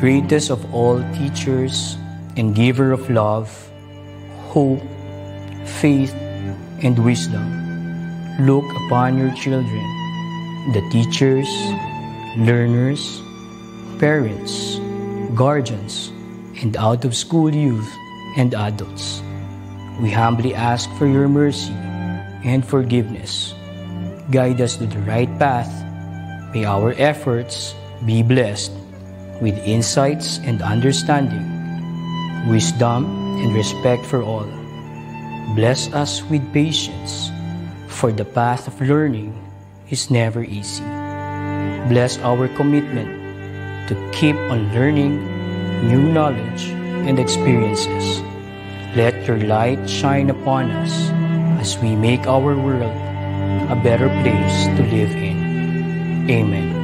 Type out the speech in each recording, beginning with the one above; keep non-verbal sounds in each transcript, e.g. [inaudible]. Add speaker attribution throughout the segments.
Speaker 1: greatest of all teachers and giver of love, hope, faith, and wisdom, look upon your children, the teachers, learners, parents, guardians, and out of school youth and adults. We humbly ask for your mercy and forgiveness. Guide us to the right path. May our efforts be blessed with insights and understanding, wisdom and respect for all. Bless us with patience, for the path of learning is never easy. Bless our commitment to keep on learning new knowledge and experiences. Let your light shine upon us as we make our world a better place to live in. Amen.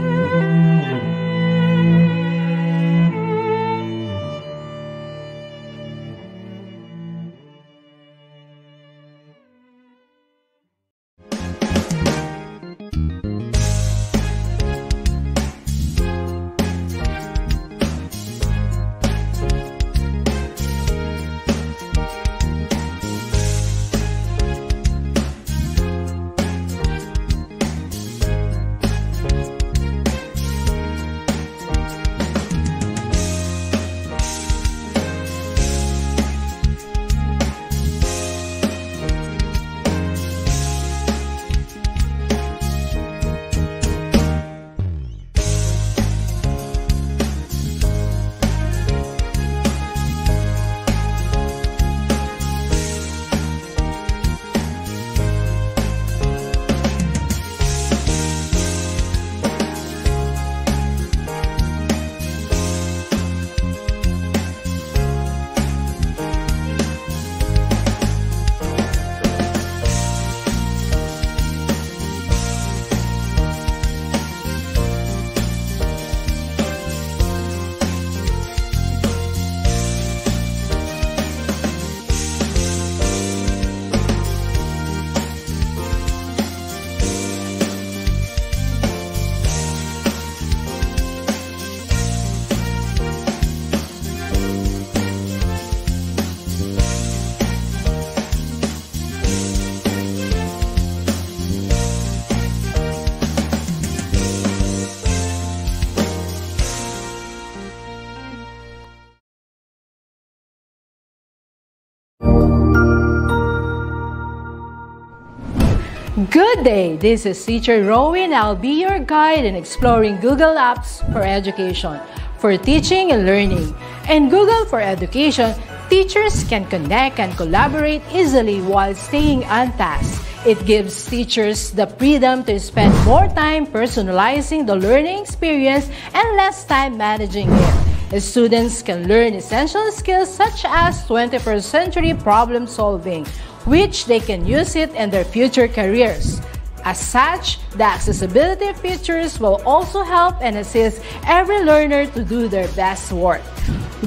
Speaker 2: Good day! This is teacher Rowan. I'll be your guide in exploring Google Apps for Education for teaching and learning. In Google for Education, teachers can connect and collaborate easily while staying on task. It gives teachers the freedom to spend more time personalizing the learning experience and less time managing it. Students can learn essential skills such as 21st century problem solving which they can use it in their future careers. As such, the accessibility features will also help and assist every learner to do their best work.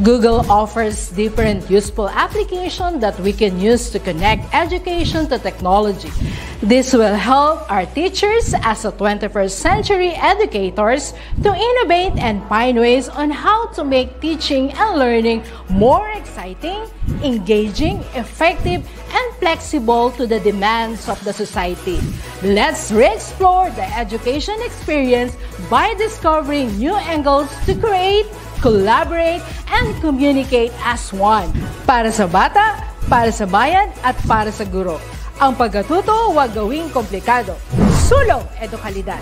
Speaker 2: Google offers different useful applications that we can use to connect education to technology. This will help our teachers as a 21st century educators to innovate and find ways on how to make teaching and learning more exciting engaging, effective, and flexible to the demands of the society. Let's re-explore the education experience by discovering new angles to create, collaborate, and communicate as one. Para sa bata, para sa bayan, at para sa guro. Ang pagkatuto huwag gawing komplikado. Sulong Edukalidad!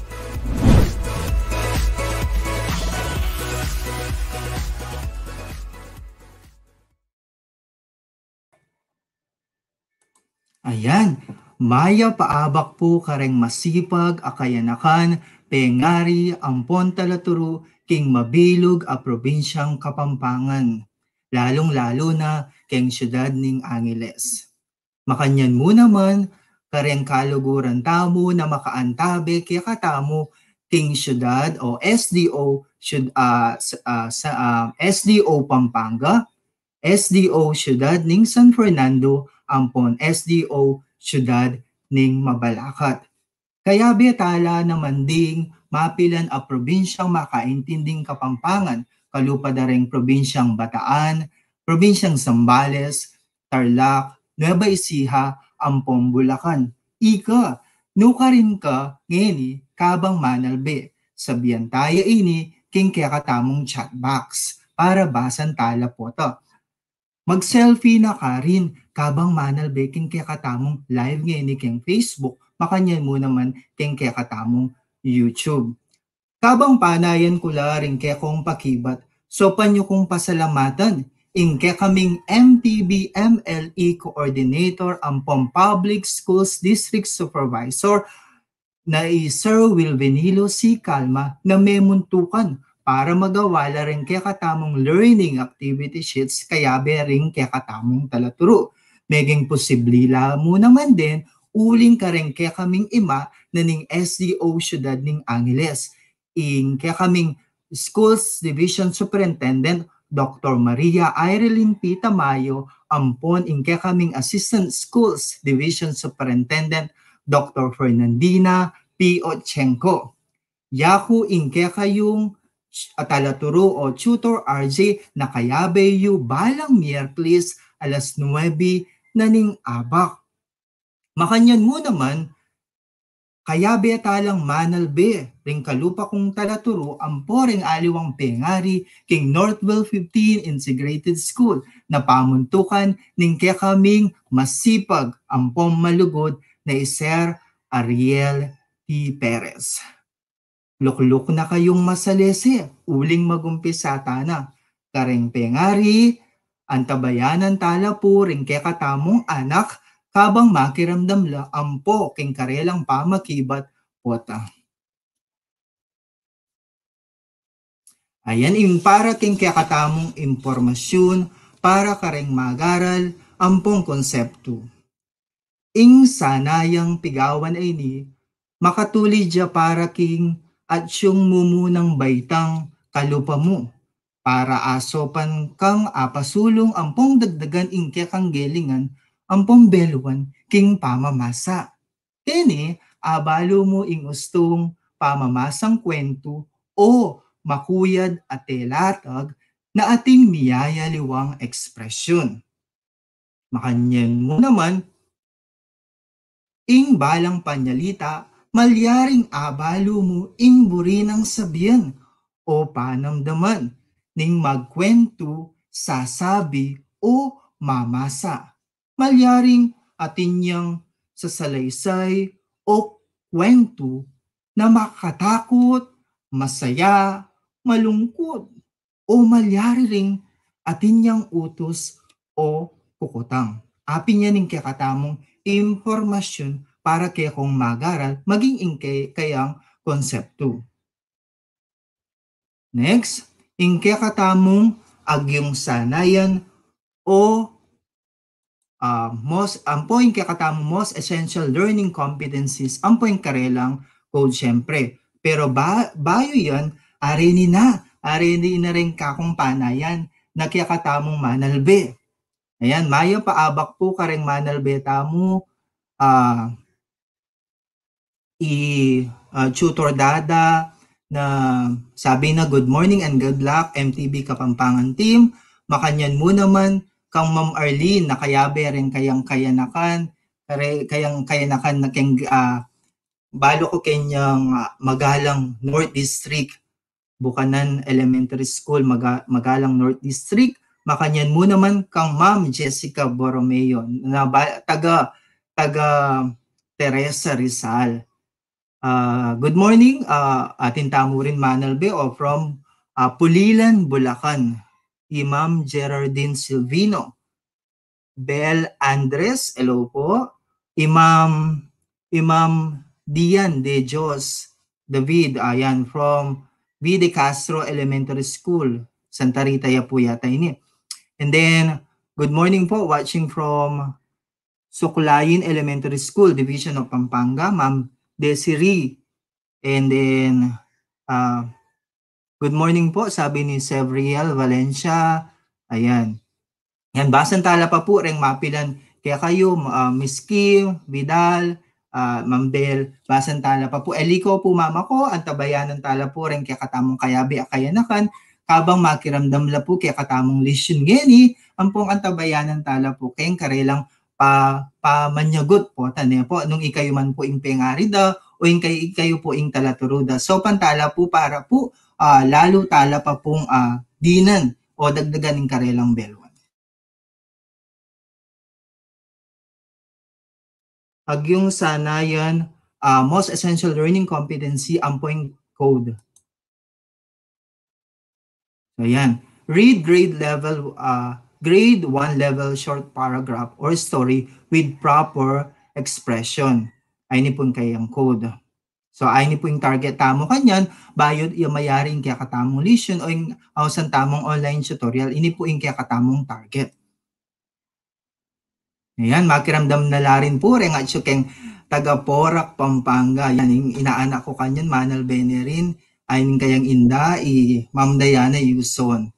Speaker 3: Ayan, Maya paabak po kareng masipag, akayanakan, pengari, ampon talaturo, king mabilog a probinsyang Kapampangan, lalong-lalo na keng syudad ning Angeles. Makanyan mo naman, kareng kaluguran tamo na makaantabe kaya katamo king syudad o SDO should, uh, uh, sa uh, SDO Pampanga, SDO syudad ning San Fernando Ampon, SDO, Ciudad ning Mabalakat. Kaya betala naman ding mapilan a probinsyang makaintinding kapampangan, kalupa da ring probinsyang Bataan, probinsyang Zambales, Tarlac, Nueva Ecija, Ampon, Bulacan. Ika, nuka rin ka ngeni kabang manalbe. Sabihan tayo ini king kaya katamong chat box para basan tala po to. Mag-selfie na ka rin kabang manal baking kaya katamong live ngayon ni keng Facebook, makanya mo naman keng kaya katamong YouTube. Kabang panayan ko laring kaya kong pakibat, so panyo kong pasalamatan. Inke kaming MTB MLE Coordinator ang Pom Public Schools District Supervisor na i Sir Wilvenilo C. Calma na memuntukan para magawa laring kaya katamong learning activity sheets kaya bering kaya katamong talaturo. Meging posibli la mo naman din uling ka karen kaya kaming ima na ning SDO syudad ning Angeles. In kaya kaming Schools Division Superintendent Dr. Maria Irene P. Tamayo ampon in kaya kaming Assistant Schools Division Superintendent Dr. Fernandina P. Ochenko. Yahoo in kaya kayong talaturo o tutor RJ Nakayabeyu balang miyerkles alas 9 naning abak. Makanyan mo naman, kayabe talang manalbe, ring kalupa kong talaturo ang poring aliwang pengari king Northwell 15 Integrated School na pamuntukan ning kekaming masipag ang pommalugod na Sir Ariel T. Perez. Lukluk na kayong masalese, uling magumpis satana. Kareng pengari, antabayanan tala po, ringke katamong anak, kabang makiramdam la ampo, king karelang pamakibat, pota. Ayan, yung para king katamong impormasyon, para kareng magaral, ampong konsepto. Ing sanayang pigawan ay ni, makatuli dya para king at siyong mumunang baitang kalupa mo para asopan kang apasulong ang pong dagdagan ingke kang gelingan pong beluan king pamamasa. Tini, abalo mo ing ustong pamamasang kwento o makuyad at telatag na ating miyayaliwang ekspresyon. Makanyan mo naman, ing balang panyalita malyaring abalo mo ingburi ng sabiyan o panamdaman ning magkwento, sasabi o mamasa. Malyaring atinyang sasalaysay o kwento na makatakot, masaya, malungkot o malyari ring atin utos o kukutang. Apin niya ning kakatamong impormasyon para kaya kong magaral maging ingkay kayang konsepto. Next, ingkay katamong agyong sanayan o uh, ah, most, ang point kaya katamong most essential learning competencies ang point karelang code syempre. Pero ba, bayo yan, arini na, arini na rin kakong panayan na kaya katamong manalbe. Ayan, mayo paabak po kareng manalbe tamo uh, i-tutor uh, dada na sabi na good morning and good luck MTB Kapampangan team. Makanyan mo naman kang Ma'am Arlene na kayabe rin kayang kayanakan kare kayang kayanakan na keng uh, balo ko kenyang uh, magalang North District Bukanan Elementary School Maga, Magalang North District makanyan mo naman kang Ma'am Jessica Borromeo na ba, taga taga Teresa Rizal Uh, good morning, uh, atin tamo rin Manalbe o oh, from uh, Pulilan, Bulacan. Imam Gerardine Silvino. Bel Andres, hello po. Imam Imam Dian De Jos David, ayan, from B. De Castro Elementary School, Santa Rita ya po yata ini. And then, good morning po, watching from Sukulayin Elementary School, Division of Pampanga, Ma'am Desiree. And then, uh, good morning po, sabi ni Sevriel Valencia. Ayan. Yan, basantala pa po, reng mapilan. Kaya kayo, uh, Miss Kim, Vidal, uh, Ma'am Bel, basantala pa po. Eliko po mama ko, ang antabayanan tala po, reng kaya katamong kayabi akayanakan, kabang makiramdam la po, kaya katamong lisyon geni, ang pong antabayanan tala po, kayang karelang pa pamanyagot po tani po nung ikayo man po ing pengarida o ing kayo, ikayo po ing talaturuda. So pantala po para po uh, lalo tala pa pong uh, dinan o dagdagan ng karelang belwan. Agyong sanayan uh, most essential learning competency ang point code. So yan. Read grade level uh, grade 1 level short paragraph or story with proper expression. Ay ni pun ang code. So ay ni po yung target tamo kanyan, bayod yung mayaring kaya katamong lesson o yung awsan tamong online tutorial, ini po yung kaya katamong target. Ayan, makiramdam na la rin po rin at syukeng taga Porac, Pampanga. Yan, yung inaanak ko kanyan, Manal Benerin, ay kayang inda, i Ma'am Diana Yuson.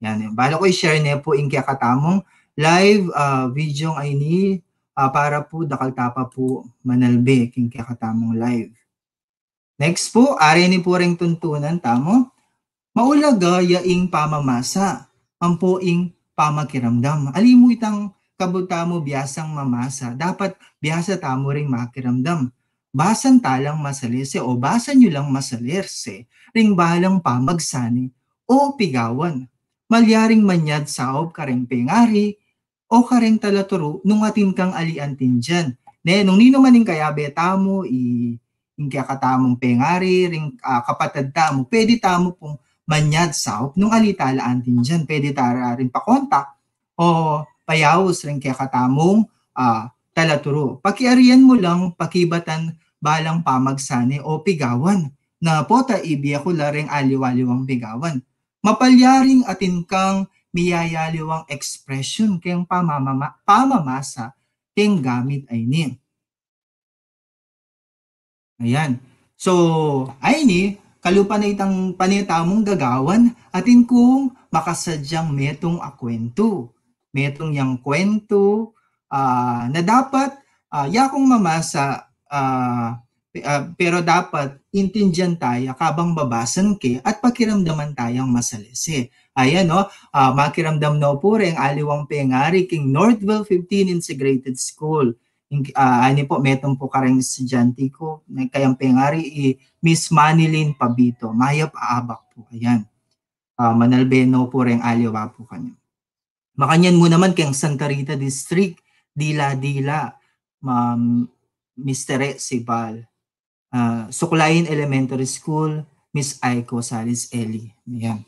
Speaker 3: Yan. Bala ko i-share na po yung kakatamong live uh, video ay ni uh, para po dakaltapa po manalbe king kakatamong live. Next po, ari ni po ring tuntunan, tamo? Maulaga yaing pamamasa, ang poing pamakiramdam. Alimo itang kabuta mo biyasang mamasa, dapat biyasa tamo ring makiramdam. Basan talang masalirse o basan nyo lang masalirse, ring balang pamagsani o pigawan malyaring manyad saob kareng pengari, o kareng talaturo nung atin kang aliantin dyan. Ne, nung nino maning kaya beta mo, i, ingkya katamong pengari, ring uh, kapatad tamo, pwede tamo pong manyad saop nung alitalaan din dyan. Pwede tara rin pakontak o payawos rin kaya katamong uh, ah, talaturo. Pakiarian mo lang pakibatan balang pamagsane o pigawan na po taibi ako laring aliwaliwang pigawan. Mapalyaring atin kang miyayaliwang expression kayang pamamama, pamamasa kayang gamit ay ni. Ayan. So, ay ni, kalupa na itang panetamong gagawan atin kung makasadyang metong akwento. Ah, metong yang kwento uh, na dapat uh, yakong mamasa uh, Uh, pero dapat intindihan tayo kabang babasan ke at pakiramdaman tayong masalisi. Ayan no, uh, makiramdam no po rin aliwang pengari king Northville 15 Integrated School. In, uh, ah, ani po, metong po karang estudyante ko, kayang pengari i Miss Manilin Pabito, mayap aabak po. Ayan. Uh, manalbeno po rin aliwa po kanya. Makanyan mo naman kayang Santa Rita District, Dila Dila, Ma'am Mr. E, Sibal uh, ah, Sukulayin Elementary School, Miss Aiko Salis Eli. Yan.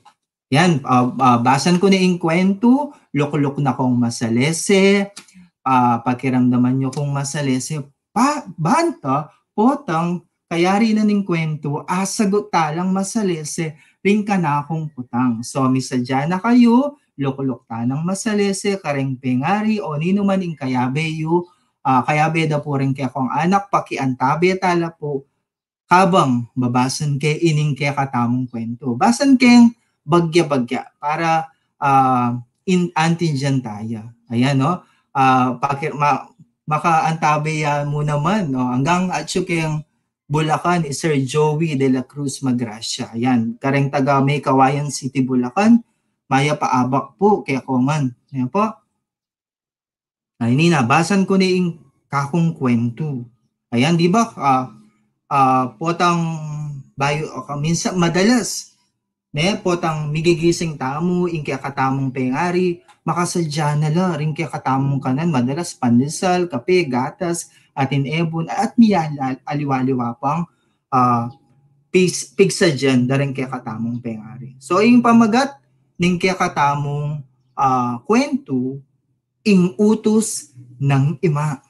Speaker 3: Yan, uh, ah, uh, ah, basan ko na yung kwento, lukulok na kong masalese, uh, pakiramdaman nyo kong masalese, pa, banta, potang, kayari na ning kwento, asagot lang masalese, ring ka na akong putang. So, misadya na kayo, lukulok ta ng masalese, kareng pengari, o nino man ing kayabe yu, uh, kayabe da po rin kaya kong anak, pakiantabe tala po, habang babasan kay ining kay katamong kwento. Basan kay bagya-bagya para uh, in antinjan tayo. Ayan, no? Uh, ah, paki, ma, makaantabi uh, mo naman. No? Hanggang at yung Bulacan is Sir Joey de la Cruz Magracia. Ayan, kareng taga may Kawayan City, Bulacan. Maya paabak po kay Koman. Ayan po. Ay, nina, basan ko ni kakong kwento. Ayan, di ba? Uh, uh, potang bayo o minsan madalas ne potang migigising tamo inkya katamong pengari makasadya na la rin kaya katamong kanan madalas pandesal kape gatas atin ebon at miyan aliwaliwa pang uh, ah, pigsadyan da rin kaya katamong pengari so yung pamagat ning kaya katamong uh, kwento ing utos ng ima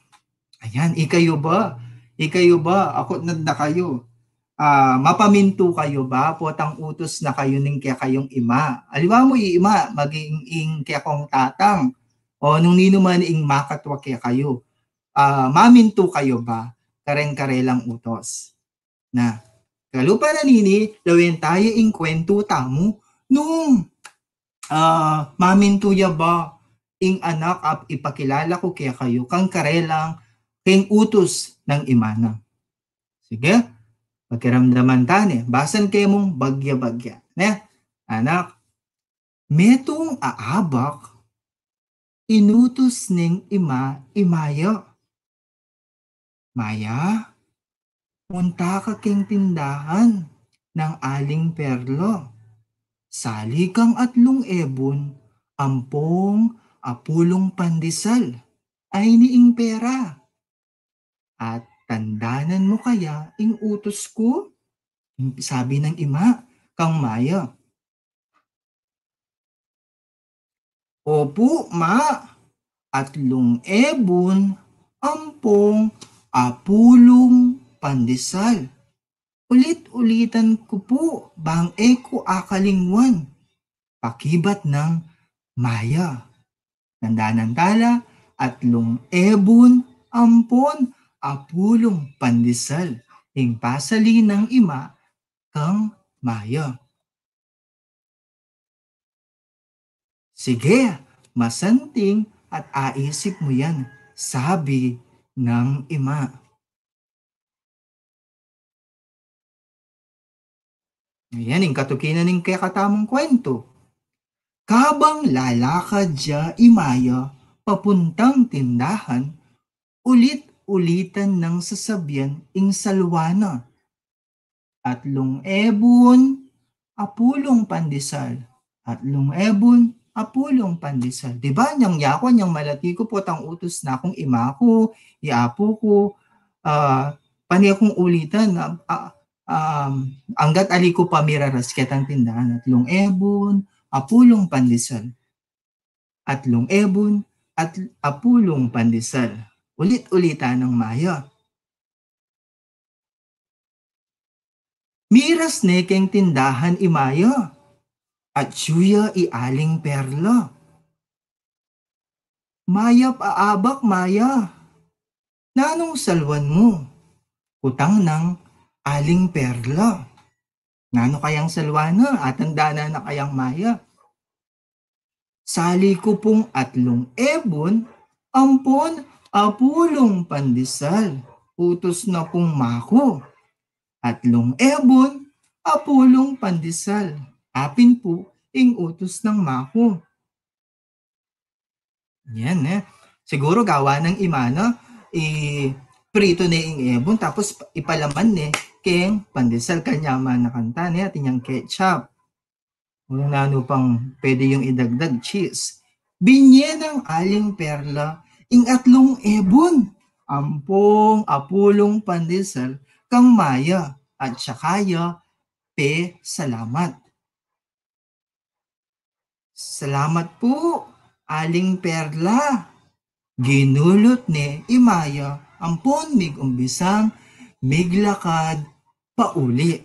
Speaker 3: ayan ikayo ba Ni eh, kayo ba? Ako na kayo. Uh, mapaminto kayo ba? Potang utos na kayo ning kaya kayong ima. Aliwa mo iima, maging ing kaya kong tatang. O nung nino man ing makatwa kaya kayo. Uh, maminto kayo ba? Kareng-karelang utos. Na, kalupa na nini, lawin tayo ing kwento tamo. Nung, uh, ah, maminto ya ba? ing anak ap ipakilala ko kaya kayo kang karelang King utos ng imana. Sige, pagkiramdaman tani, basan kayo mong bagya-bagya. Ne? Anak, metong aabak, inutos ning ima, imayo. Maya, punta ka king tindahan ng aling perlo. Salikang atlong ebon, ampong, apulong pandisal, ay niing pera at tandanan mo kaya ing utos ko? Sabi ng ima, kang Maya. Opo, ma. Atlong ebon, ampong, apulong, pandesal. Ulit-ulitan ko po bang eko akalingwan. Pakibat ng Maya. Nandanantala, atlong ebon, ampon, apulong pandesal ing pasali ng ima kang maya. Sige, masanting at aisip mo yan, sabi ng ima. Ayan, yung katukinan ng katamong kwento. Kabang lalakad siya imaya papuntang tindahan, ulit ulitan ng sasabyan ing salwana. At lung ebon, apulong pandesal. At lung ebon, apulong pandesal. Diba? Nang yako, nang malati ko po tang utos na akong ima ko, iapo ko, uh, ah, pani akong ulitan. Uh, uh, um, ko pa pamiraras ketang tindahan at long ebon, apulong pandesal. At long ebon, at apulong pandesal ulit-ulitan ng Mayo. Miras ne keng tindahan imayo, at suya ialing perlo. Maya paabak maya, nanong salwan mo, utang ng aling perlo. Nano kayang salwana at andana na kayang maya. Sali ko pong atlong ebon, ampon apulong pandesal, utos na pumako. long ebon, apulong pandesal, apin po ing utos ng mako. Yan eh. Siguro gawa ng imano, i prito na ing ebon, tapos ipalaman ni eh, keng pandesal kanyaman na kanta ni atin yung ketchup. Unang nano pang pwede yung idagdag cheese. Binye ng aling perla ing atlong ebon, ampong apulong pandesal kang maya at siyakaya pe salamat. Salamat po, aling perla. Ginulot ni Imaya ampon mig umbisang miglakad pauli.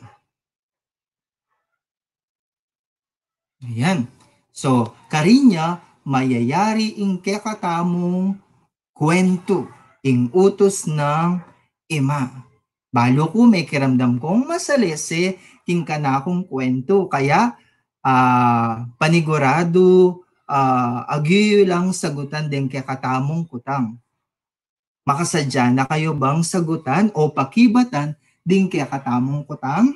Speaker 3: Ayan. So, karinya mayayari ing kekatamong kwento, ing utos ng ima. Balo ko may kiramdam kong masalese, king kana akong kwento. Kaya uh, panigurado, uh, agiyo lang sagutan din kay katamong kutang. Makasadya na kayo bang sagutan o pakibatan din kay katamong kutang?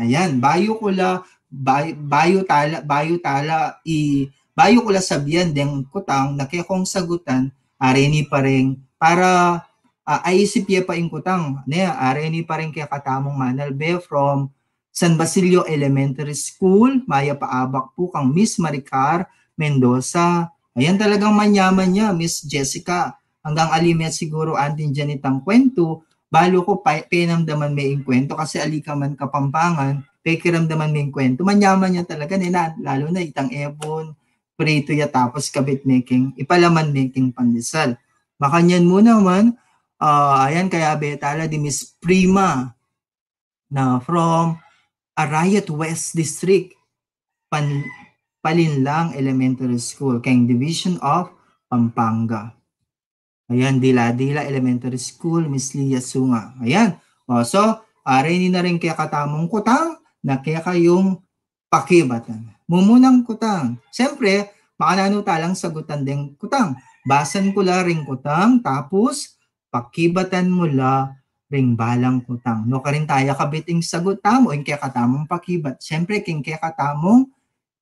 Speaker 3: Ayan, bayo ko la, bay, bayo tala, bayo tala, i, bayo ko la sabihan din kutang na kaya kong sagutan areni pa rin para uh, aisip ya pa inkutang ne ano areni pa rin kaya katamong manalbe from San Basilio Elementary School, maya paabak po kang Miss Maricar Mendoza. Ayan talagang manyaman niya, Miss Jessica. Hanggang alimet siguro antin dyan itang kwento, balo ko pa, pinamdaman may inkwento kasi alika man kapampangan, pekiramdaman may inkwento. Manyaman niya talaga, nina, lalo na itang ebon, prito ya tapos kabit making, ipalaman making pandesal. Makanyan mo naman, uh, ayan kaya betala di Miss Prima na from Arayat West District, Pan Palinlang Elementary School, kayong Division of Pampanga. Ayan, Dila-Dila Elementary School, Miss Lia Sunga. Ayan. O, so, aray ni na rin kaya katamong kutang na kaya kayong pakibatan mumunang kutang. Siyempre, lang sagutan ding kutang. Basan ko la ring kutang, tapos pakibatan mo la ring balang kutang. No karin tayo kabiting sagot tamo, in kaya katamong pakibat. Siyempre, king kaya katamong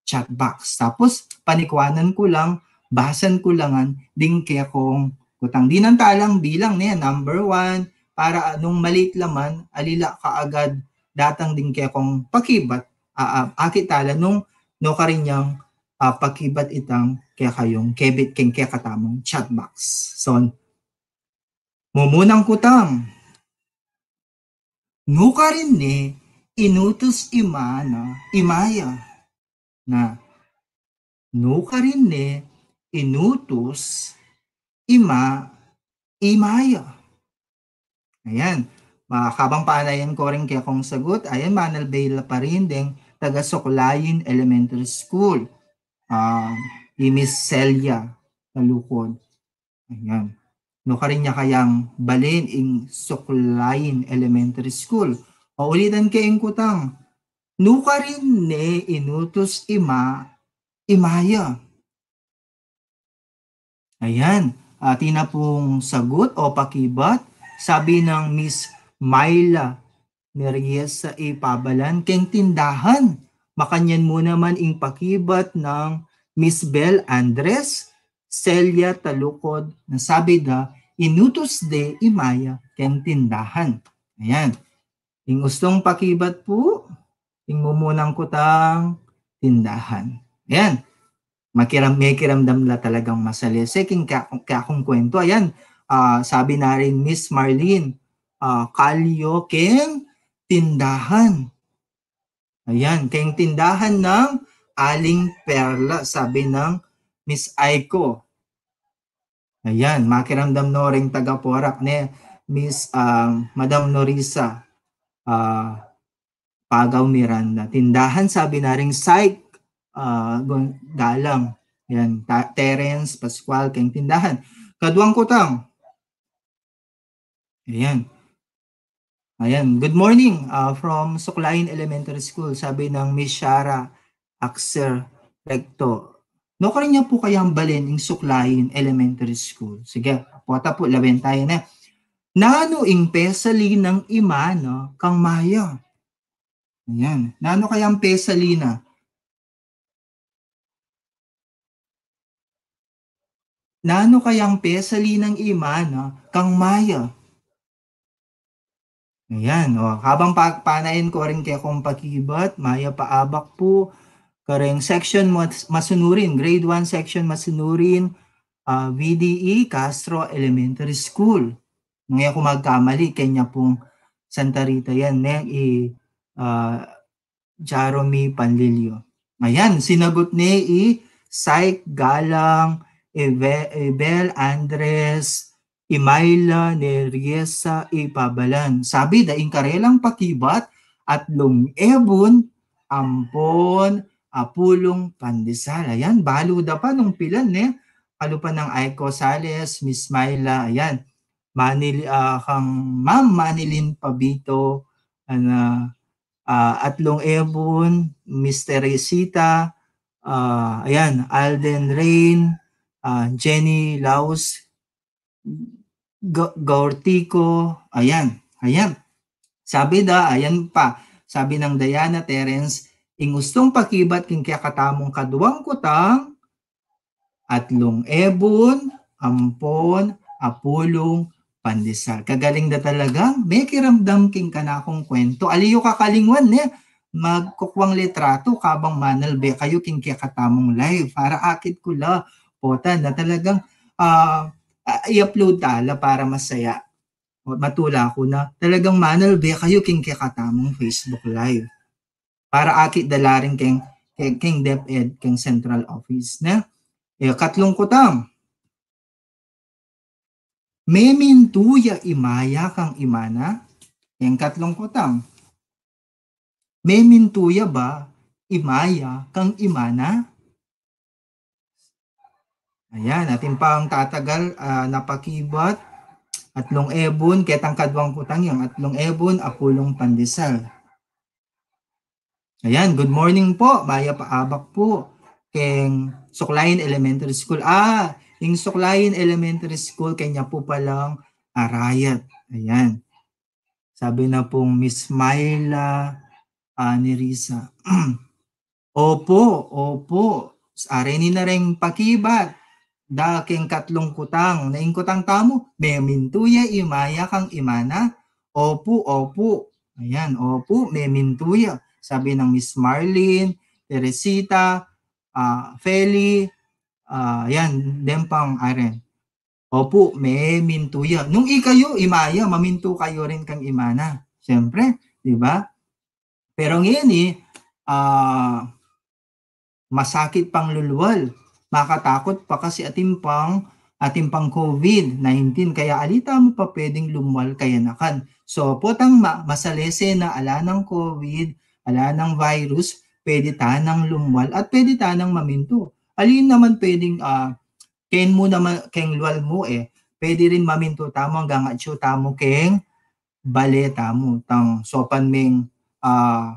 Speaker 3: chat box. Tapos, panikwanan ko lang, basan ko langan, ding kaya kong kutang. Dinantalang bilang niya, number one, para anong maliit laman, alila kaagad datang ding kaya kong pakibat, uh, akitala nung no karinyang uh, ah, pagkibat itang kaya kayong kebit keng kaya katamong chat box. So, mumunang kutam. No karin ni inutos ima na imaya na no karin ni inutos ima imaya. Ayan. Makakabang paanayan ko rin kaya kong sagot. Ayan, manalbaila pa rin ding taga Sokolayin Elementary School. Uh, ni Miss Celia Talukod. Ayan. No karin niya kayang balin in Sokolayin Elementary School. O ulitan kay kutang. No karin ne inutos ima imaya. Ayan. Atina pong sagot o pakibat, sabi ng Miss Myla ni Reyes sa ipabalan keng tindahan. Makanyan mo naman ing pakibat ng Miss Bell Andres, Celia Talukod, na sabi da, inutos de imaya keng tindahan. Ayan. Ing gustong pakibat po, ing ko tang tindahan. Ayan. Makiram, may kiramdam la talagang masalese. King kakong kwento. Ayan. Uh, sabi na rin Miss Marlene, uh, Kalyo keng tindahan. Ayan, kayong tindahan ng Aling Perla, sabi ng Miss Aiko. Ayan, makiramdam no ring tagaporak ni Miss um, Madam Norisa uh, Pagaw Miranda. Tindahan sabi na ring psych uh, ah, galang. Ayan, Ta- Terence, Pascual, kayong tindahan. Kaduang kutang. Ayan. Ayan, good morning uh, from Suklain Elementary School, sabi ng Miss Shara Axer Recto. No ka rin niya po kayang balin yung Suklain Elementary School. Sige, puwata po, laban tayo na. Nano ing pesali ng ima, no, kang maya. Ayan, nano kayang pesali na? Nano kayang pesali ng ima, no, kang maya. Ayan, o. Oh. Habang panain ko rin kay kong pakibat, maya paabak po. Kareng section mas, masunurin, grade 1 section masunurin, uh, ah, VDE, Castro Elementary School. Ngayon kung magkamali, kanya pong Santa Rita yan. May i, uh, Jeremy Panlilio. Ayan, sinagot ni i Psych Galang, Ebel Andres, Imayla Neriesa Ipabalan. Sabi, daing karelang pakibat at ebon ampon, apulong, pandesal. Ayan, da pa nung pilan, ne? Eh. Ano pa ng Aiko Sales, Miss Myla, ayan. Manil, uh, kang Ma'am Manilin Pabito, ano, uh, ah, Atlong Ebon, Mr. Resita, uh, ah, ayan, Alden Rain, uh, Jenny Laus, Ga- ayan, ayan. Sabi da, ayan pa. Sabi ng Diana Terence, ing ustong pakibat king kaya kaduang kutang at long ebon, ampon, apulong, pandesal. Kagaling da talaga. may kiramdam king kanakong kwento. Aliyo kakalingwan ne, eh. magkukwang litrato kabang manalbe kayo king kaya live. Para akit ko la, pota na talagang, ah, uh, uh, i-upload tala para masaya. matula ko na talagang manal be kayo king kakatamong Facebook Live. Para akit dalarin king, king, king DepEd king Central Office na. E, katlong kutang. Memin tuya imaya kang imana. Yung katlong kutang. Memin tuya ba imaya kang imana? Ayan, atin pa ang tatagal, uh, ah, napakibat, atlong ebon, ketang kadwang putang yung atlong ebon, apulong pandesal. Ayan, good morning po, Maya Paabak po, keng Suklayin Elementary School. Ah, yung Suklayin Elementary School, kanya po palang arayat. Ayan. Sabi na pong Miss Myla uh, ni Risa. opo, opo. Areni na rin pakibat daking katlong kutang, naingkutang tamo, memintuya imaya kang imana, opo, opo, ayan, opo, mintuya, sabi ng Miss Marlene, Teresita, uh, Feli, uh, ayan, pang Aren. Opo, mintuya. Nung ikayo, imaya, maminto kayo rin kang imana. Siyempre, di ba? Pero ngayon eh, uh, masakit pang luluwal Makatakot pa kasi ating pang ating pang COVID-19 kaya alita mo pa pwedeng lumwal kaya nakan. So putang ma- masalese na ala ng COVID, ala ng virus, pwede tanang lumwal at pwede tanang maminto. Alin naman pwedeng uh, ken mo naman keng lwal mo eh. Pwede rin maminto tamo hanggang atyo tamo keng baleta mo tang sopan ming uh, ah,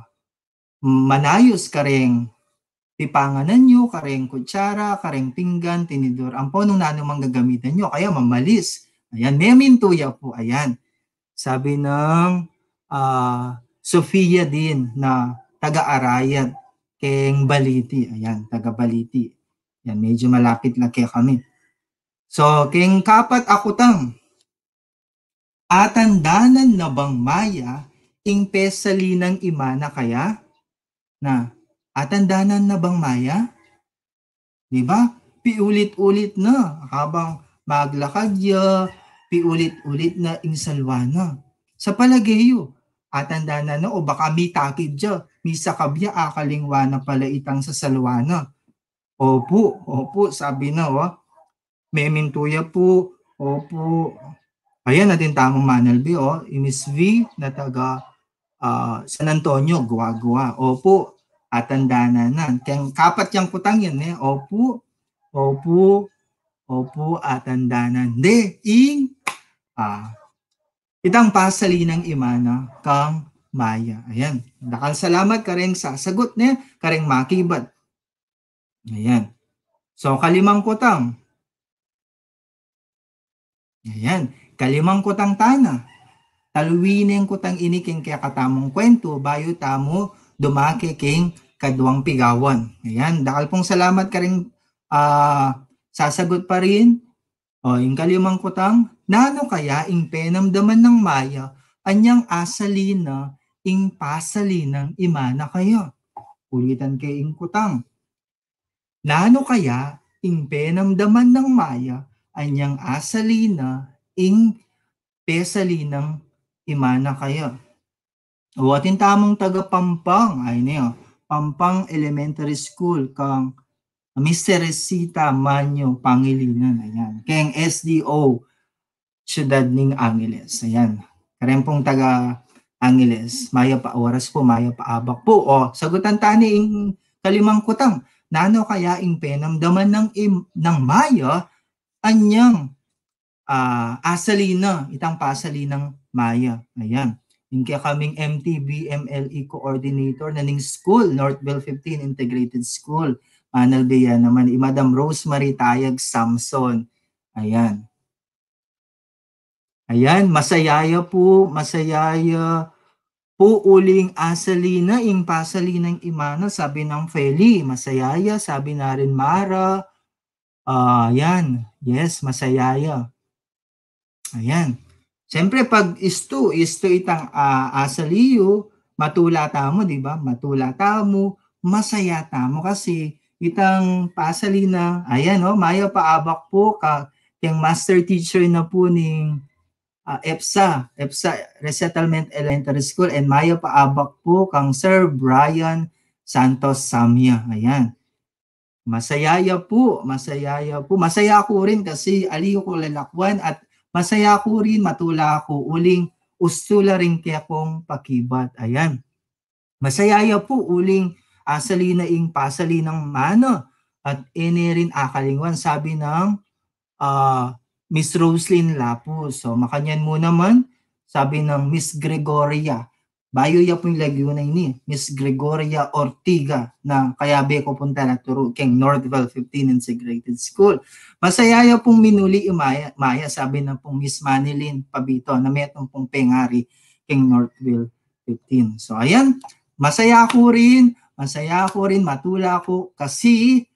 Speaker 3: manayos ka tipanganan nyo, kareng kutsara, kareng pinggan, tinidor, ampo, nung nanumang gagamitan nyo, kaya mamalis. Ayan, memin tuya po, ayan. Sabi ng uh, ah, Sofia din na taga-arayan, keng Baliti, ayan, taga-Baliti. Ayan, medyo malapit na kaya kami. So, keng kapat akutang, atandanan na bang maya, ing pesalinang imana kaya? Na, at andanan na bang maya? Di ba? Piulit-ulit na habang maglakad ya, piulit-ulit na insalwa na. Sa palagayo, atanda na no, o baka may takid dya, may sakabya akalingwa na pala itang sa salwa na. Opo, opo, sabi na o. Oh. May mintuya po, opo. Ayan natin tamang manalbi o, oh. Miss V na taga uh, San Antonio, guwa-guwa. Opo, atandana na. Kaya kapat yung kutang yun eh. Opo, opo, opo atandana. De, ing, ah. Itang pasalinang imana kang maya. Ayan. Dakal salamat ka rin sa sagot niya, ka rin makibad. Ayan. So, kalimang kutang. Ayan. Kalimang kutang tana. Taluwinin kutang iniking kaya katamong kwento, bayo tamo dumaki king kaduang pigawan. Ayan, dakal pong salamat ka rin uh, sasagot pa rin. O, oh, yung kalimang kutang, nano kaya ing penamdaman ng maya, anyang asalina, ing pasalinang imana kayo. Ulitan kay ing kutang. Nano kaya ing penamdaman ng maya, anyang asalina, ing pesalinang imana kayo. O atin tamong taga Pampang, ay niyo, oh, Pampang Elementary School kang Mr. Resita Manyo Pangilinan. Ayan. Kayang SDO Ciudad ng Angeles. Ayan. Karempong taga Angeles. Maya pa oras po, maya pa abak po. O, sagutan tani ing kalimang kutang. Nano kaya ing penamdaman ng, im, ng maya anyang uh, asalina, itang pasalinang maya. Ayan. Yung kaya kaming MTB MLE coordinator na ning school, Northville 15 Integrated School. Manal yan naman, i eh, Madam Rosemary Tayag Samson. Ayan. Ayan, masayaya po, masayaya po uling asalina, ing pasalinang imana, sabi ng Feli. Masayaya, sabi na rin Mara. Uh, ayan, yes, masayaya. Ayan. Siyempre, pag isto, isto itang uh, asaliyo, matula mo, di ba? Matula mo, masaya tamo kasi itang pasalina, ayan o, oh, mayo paabak po, ka, yung master teacher na po ning uh, ah, EPSA, EPSA Resettlement Elementary School, and mayo paabak po kang Sir Brian Santos Samia. Ayan. Masayaya po, masayaya po. Masaya ako rin kasi aliyo ko lalakwan at Masaya ako rin, matula ako, uling ustula rin kaya kong pakibat. Ayan. Masayaya po uling asalinaing pasalinang mano at ini rin akalingwan sabi ng uh, Miss Roslyn Lapus. So makanyan mo naman sabi ng Miss Gregoria. Bayo ya po pong na ni Miss Gregoria Ortiga na kayabe ko punta na turo keng Northwell 15 Integrated School. Masaya ayaw pong minuli umaya, maya, sabi ng pong Miss Manilyn Pabito na metong pong pengari King Northville 15. So ayan, masaya ako rin, masaya ako rin, matula ako kasi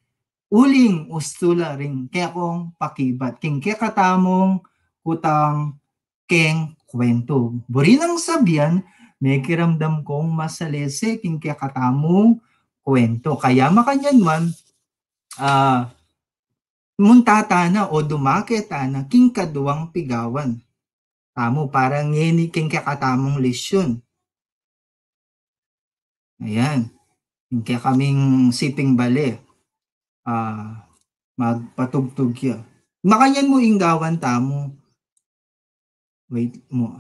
Speaker 3: uling ustula rin kaya kong pakibat. King kekatamong kutang keng kwento. Burinang sabian, may kiramdam kong masalese king kekatamong kwento. Kaya makanyan man, ah, uh, muntata na o dumaketa na king kaduwang pigawan. Tamo, parang yeni king kakatamong lesyon. Ayan. Kaya kaming siping bale. Uh, magpatugtog kya. Makayan mo inggawan tamo. Wait mo.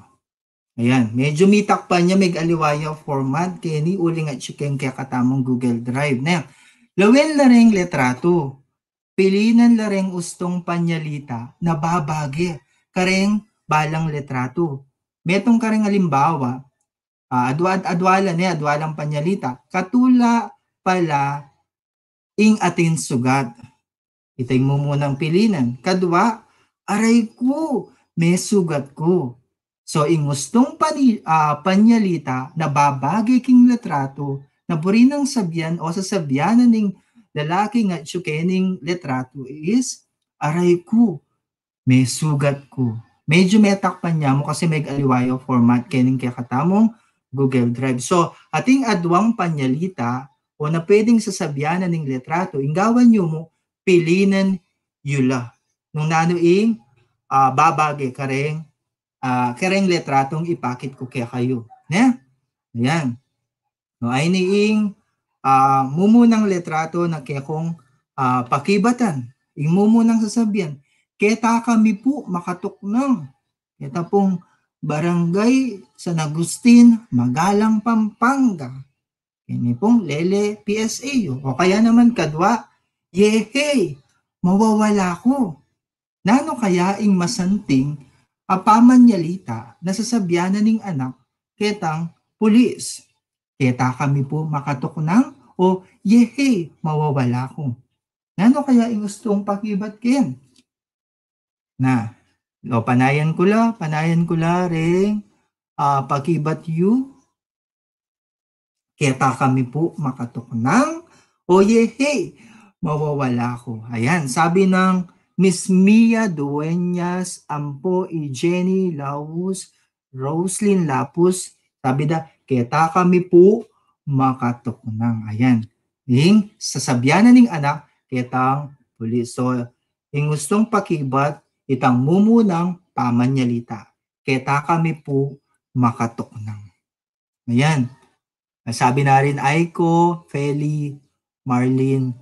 Speaker 3: Ayan, medyo mitak pa niya may aliwaya format kini uling at chicken kaya katamong Google Drive na. Lawel na rin letrato pilinan lareng ustong panyalita na babagi kareng balang letrato. Metong kareng alimbawa, uh, ah, adwad adwala ni adwalang panyalita, katula pala ing atin sugat. Itay mo munang pilinan. Kadwa, aray ko, may sugat ko. So ingustong pani, uh, panyalita na babagi king letrato na purinang sabyan o sa sasabyanan ning lalaking at sukening letrato is, aray ko, may sugat ko. Medyo may takpan niya mo kasi may aliwayo format kening kaya katamong Google Drive. So, ating adwang panyalita o na pwedeng sasabyanan ng letrato, ingawan niyo mo, pilinan yula. Nung nanuing uh, ah, babage kareng uh, kareng letratong ipakit ko kaya kayo. Ne? Ayan. No, ay niing uh, ah, mumunang letrato na kekong uh, ah, pakibatan. Imumunang sasabihan, kita kami po makatuknang. kita pong barangay San Agustin, Magalang, Pampanga. Kini pong Lele PSA. O kaya naman kadwa, yehey, mawawala ko. Nano kaya ing masanting apamanyalita na sasabyanan ning anak ketang pulis. Keta kami po makatok ng o yehe, mawawala ko. Ano kaya ang gustong pakibat kin? Na, o panayan ko la, panayan ko la ring uh, pakibat you. Kita kami po makatok ng o yehe, mawawala ko. Ayan, sabi ng Miss Mia Dueñas, Ampo, I. Jenny Laus, Roslyn Lapus, sabi da, kita kami po makatuknang. Ayan. Ing sasabyanan ning anak, kitang huli. So, ing gustong pakibat, itang mumunang pamanyalita. Kita kami po makatuknang. Ayan. Sabi na rin Aiko, Feli, Marlene,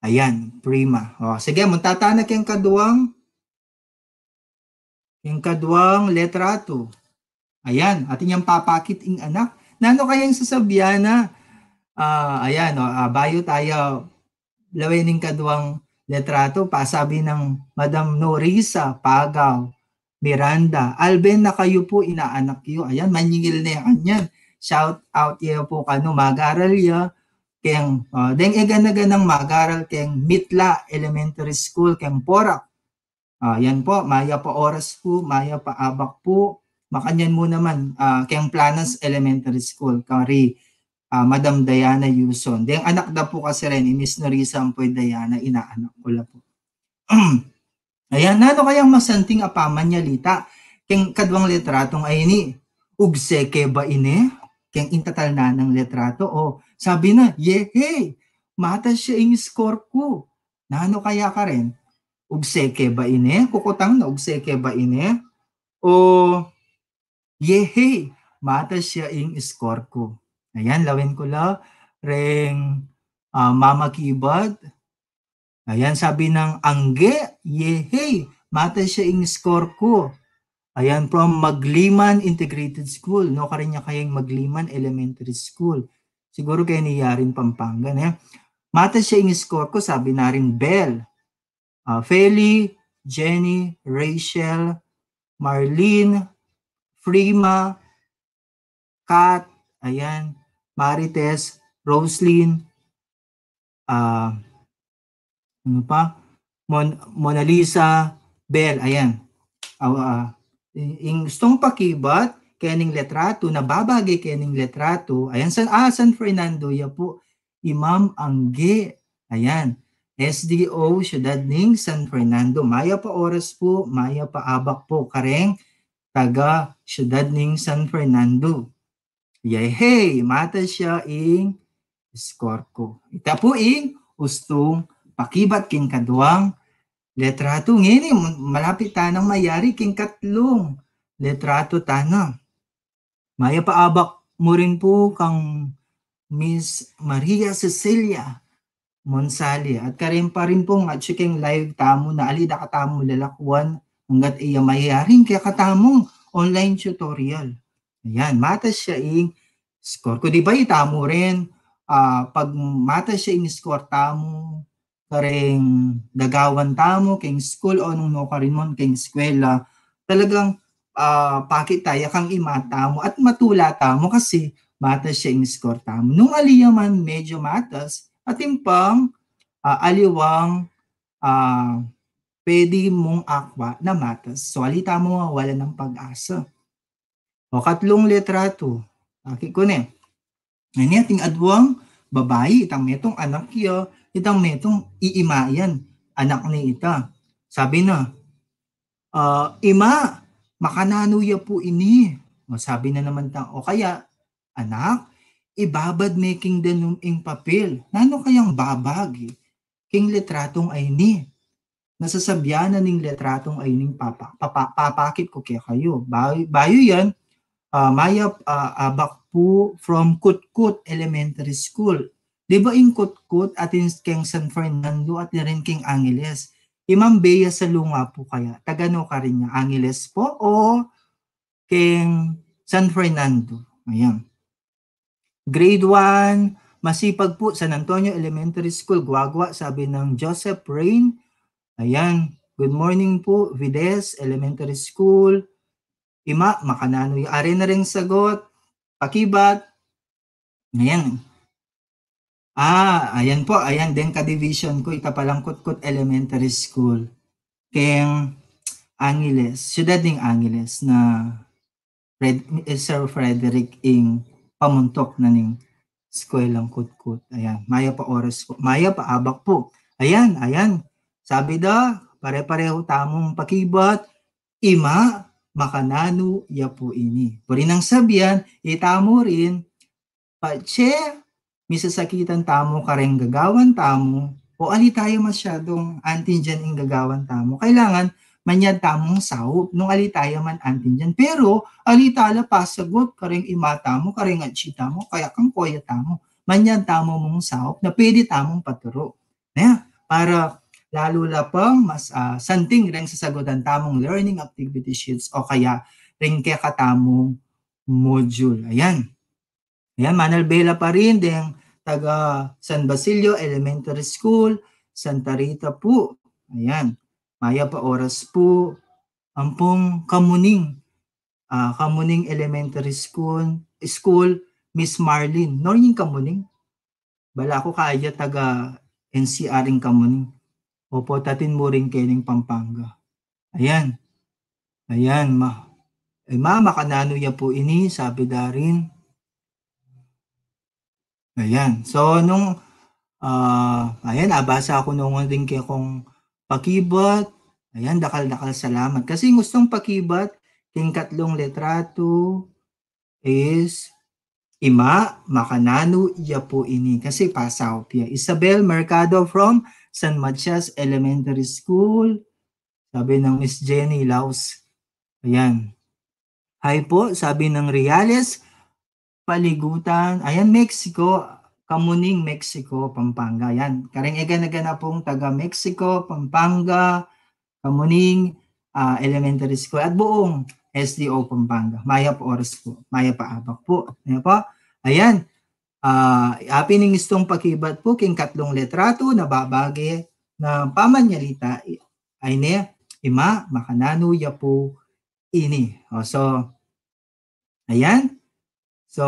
Speaker 3: ayan, Prima. O, sige, muntatanak yung kaduang, yung kaduang letrato. Ayan, atin yung papakit ing anak, Nano kayang sasabyan na uh, ayan, no, uh, ah, bayo tayo lawening kaduang letrato, pasabi ng Madam Norisa, Pagaw, Miranda, Alben na kayo po inaanak yo. Ayan, maningil na yan. Ayan. Shout out yo po kano, mag-aral yo. Keng, uh, deng eganaga ng mag-aral, keng Mitla Elementary School, keng Porak. Uh, ah, yan po, maya pa oras po, maya pa abak po, makanyan mo naman uh, ah, kayang Planas Elementary School kang uh, ah, Madam Diana Yuson. Deng anak da po kasi rin ni Miss Norisa Ampoy Diana inaanak ko la po. [clears throat] Ayan nano kayang masanting apaman niya lita keng kadwang letratong ay ni ugseke ba ine keng intatal na ng letrato o sabi na yehey mata siya ing score ko. Nano kaya ka rin? Ugseke ba ine? Kukutang na ugseke ba ine? O Yehi, mata siya ing score ko. Ayan, lawin ko la. Reng uh, mama kibad. Ayan, sabi ng angge, yehi, mata siya ing score ko. Ayan, from Magliman Integrated School. No, karin niya kayang Magliman Elementary School. Siguro kaya niyarin Pampanga. Eh. Mata siya ing score ko, sabi na rin Bell. Uh, ah, Feli, Jenny, Rachel, Marlene, Frima, Kat, ayan, Marites, Roslyn, uh, ano pa? Mon Mona Lisa, Bell, ayan. Uh, ah, uh, stong pakibat, kening letrato, nababagay kening letrato, ayan, San, ah, San Fernando, ya po, Imam Angge, ayan, SDO, Ciudad ning San Fernando, maya pa oras po, maya pa abak po, kareng, kaga siyudad ning San Fernando. Yehey, mata siya ing Scorco. Ita po ing ustong pakibat king kaduang letrato. Ngini, malapit tanang mayari king katlong letrato tana. Maya paabak mo rin po kang Miss Maria Cecilia Monsali. At karin pa rin pong at live tamo na alida katamo lalakuan hanggat iya mayayaring kaya katamong online tutorial. Ayan, matas siya ing score. Kung di ba itamo rin, uh, pag matas siya ing score tamo, karing dagawan tamo, king school o nung no rin mo, king eskwela, talagang uh, pakitaya kang imata mo at matula tamo kasi matas siya ing score tamo. Nung aliya man medyo matas, ating pang uh, aliwang uh, pwede mong akwa na matas. So, alita mo wala ng pag-asa. O katlong litrato. Aki ko ni. Eh. Ngayon ano ating adwang babayi. Itang metong anak iyo. Itang metong iimayan. Anak ni ita. Sabi na, uh, Ima, makananuya po ini. O sabi na naman ta. O kaya, anak, ibabad making danum ing papel. Nano kayang babag? Eh? King litratong ay ni nasasabyan na ning letratong ay ning papa, papa papakit ko kay kayo. Bayo, bayo yan, uh, ah, maya uh, ah, abak po from Kutkut Elementary School. Di ba in Kutkut in king San Fernando at rin king Angeles? Imam eh, beya sa Lunga po kaya? Tagano ka rin niya? Angeles po o king San Fernando? Ayan. Grade 1, masipag po San Antonio Elementary School, Guagua, sabi ng Joseph Rain Ayan. Good morning po, Vides Elementary School. Ima, makananoy, yung na rin sagot. Pakibat. Ayan. Ah, ayan po. Ayan din ka-division ko. Ikapalangkot-kot Elementary School. Keng Angeles, siyudad ng Angeles na Fred, eh, Sir Frederick ing pamuntok na ning school lang kutkut. Ayan, maya pa oras po. Maya pa abak po. Ayan, ayan. Sabi da, pare-pareho tamong pakibat, ima, makanano ya po ini. Puri nang sabian, itamo rin, pache, misasakitan tamo kareng gagawan tamo, o ali tayo masyadong antin dyan ang gagawan tamo. Kailangan, manyad tamong sao nung ali tayo man antin dyan. Pero ali alitala pasagot kareng ima tamo, kareng atsita mo, kaya kang koya tamo. Manyad tamo mong sao na pwede tamong paturo. Yeah, para lalo na pang mas uh, santing ring sa sagutan tamong learning activity sheets o kaya ring katamong module. Ayan. Ayan, Manal Bela pa rin, ding taga San Basilio Elementary School, Santa Rita po. Ayan, Maya pa oras po, Ampong Kamuning, uh, Kamuning Elementary School, School, Miss Marlene, Norning Kamuning. Bala ko kaya taga NCR in Kamuning. Opo, tatin mo rin kening Pampanga. Ayan. Ayan, ma. Eh, ma, makanano ya po ini, sabi darin. Ayan. So, nung, uh, ayan, abasa ako noong rin ano kaya kong pakibat. Ayan, dakal-dakal salamat. Kasi gustong pakibat, king katlong letrato is ima Makananu ya po ini. Kasi pasaw piya. Isabel Mercado from San Matias Elementary School. Sabi ng Miss Jenny Laos. Ayan. Hi po, sabi ng Reales, Paligutan. Ayan, Mexico. Kamuning, Mexico, Pampanga. Ayan. Karing egan-egan na pong taga Mexico, Pampanga, Kamuning, uh, Elementary School. At buong SDO Pampanga. Maya po oras po. Maya paabak po. Ayan po. Ayan. Uh, istong pakibat po king katlong letrato na babage na pamanyalita ay ne ima makananuya po ini. O, so, ayan. So,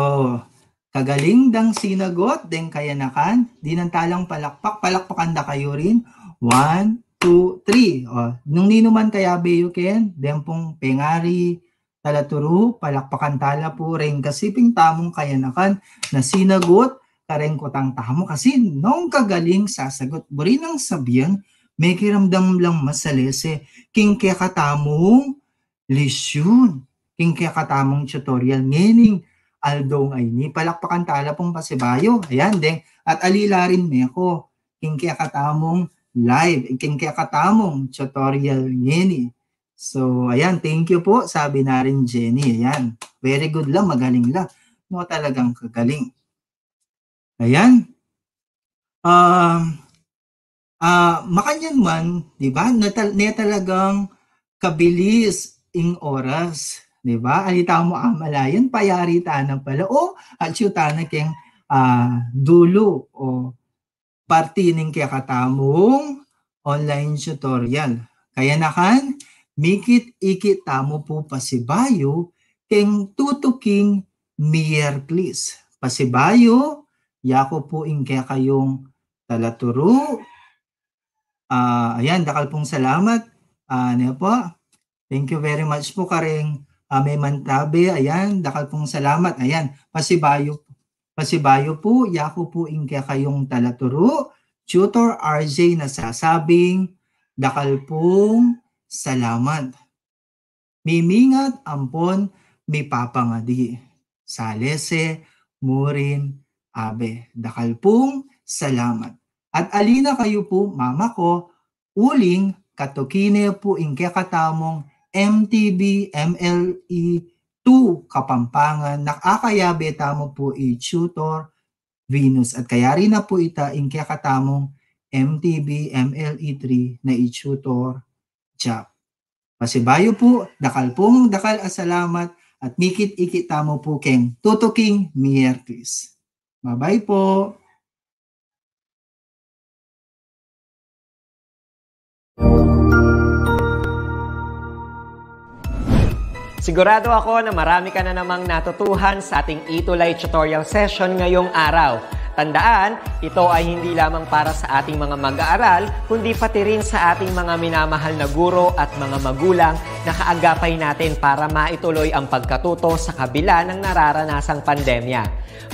Speaker 3: kagaling dang sinagot, deng kayanakan, dinantalang palakpak, palakpakan da kayo rin. One, two, three. O, nung ninuman kaya beyo ken, pong pengari, talaturu, palakpakan talapu, ring kasiping tamong kayanakan na sinagot, kareng karengkotang tamo kasi nong kagaling sasagot, burinang sabiyan, may kiramdam lang masalese, king kaya katamong lesyon, king kaya katamong tutorial, meaning aldong ay ni palakpakan tala pong pasibayo, ayan deng, at alila rin me ako, king kaya katamong live, king kaya katamong tutorial ngini, So, ayan, thank you po, sabi na rin Jenny. Ayan, very good lang, magaling lang. No, talagang kagaling. Ayan. Um, uh, uh, makanyan man, di ba, na, na talagang kabilis ing oras. Di ba? Alita mo amalayan, ah, payari tanang pala. O, at syutanan keng uh, dulo o partining kaya katamong online tutorial. Kaya nakan, mikit ikita mo po pasibayo, king tutuking near please. Pasibayo, yako po ingke kayong talaturo. Uh, ah, ayan, dakal pong salamat. Uh, ano po? Thank you very much po karing uh, may mantabi. Ayan, dakal pong salamat. Ayan, pasibayo Pasibayo po, yako po ingke kayong talaturo. Tutor RJ nasasabing, dakal pong salamat. Mimingat ampon mipapangadi. Salese murin abe. Dakalpong salamat. At alina kayo po mama ko uling katokine po ingke katamong MTB MLE 2 Kapampangan nakakayabe tamo po i-tutor Venus at kaya rin na po ita ingke katamong MTB MLE3 na i-tutor siya. Masibayo po, dakal pong dakal salamat at mikit-ikit tamo po keng tutuking miyerkis. Bye-bye po!
Speaker 4: Sigurado ako na marami ka na namang natutuhan sa ating itulay tutorial session ngayong araw. Tandaan, ito ay hindi lamang para sa ating mga mag-aaral, kundi pati rin sa ating mga minamahal na guro at mga magulang na kaagapay natin para maituloy ang pagkatuto sa kabila ng nararanasang pandemya.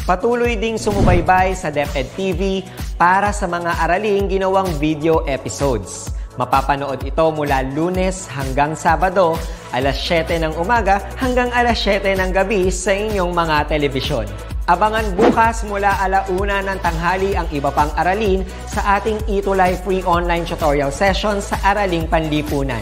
Speaker 4: Patuloy ding sumubaybay sa DepEd TV para sa mga araling ginawang video episodes. Mapapanood ito mula lunes hanggang Sabado, alas 7 ng umaga hanggang alas 7 ng gabi sa inyong mga telebisyon. Abangan bukas mula alauna ng tanghali ang iba pang aralin sa ating Itulay Free Online Tutorial Session sa Araling Panlipunan